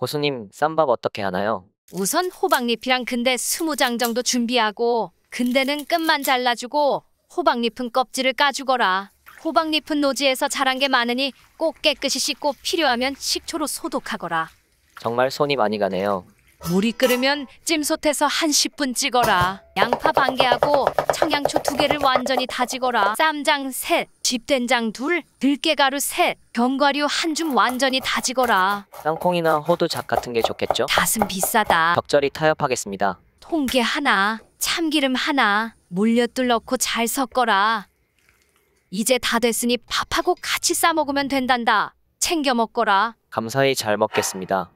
고수님 쌈밥 어떻게 하나요? 우선 호박잎이랑 근대 20장 정도 준비하고 근대는 끝만 잘라주고 호박잎은 껍질을 까주거라. 호박잎은 노지에서 자란 게 많으니 꼭 깨끗이 씻고 필요하면 식초로 소독하거라. 정말 손이 많이 가네요. 물이 끓으면 찜솥에서 한 10분 찌거라. 양파 반개하고 청양초 두 개를 완전히 다지거라. 쌈장 셋, 집된장 둘, 들깨가루 셋, 견과류 한줌 완전히 다지거라. 땅콩이나 호두잣 같은 게 좋겠죠? 닷은 비싸다. 적절히 타협하겠습니다. 통깨 하나, 참기름 하나, 물엿들 넣고 잘 섞어라. 이제 다 됐으니 밥하고 같이 싸 먹으면 된단다. 챙겨 먹거라. 감사히 잘 먹겠습니다.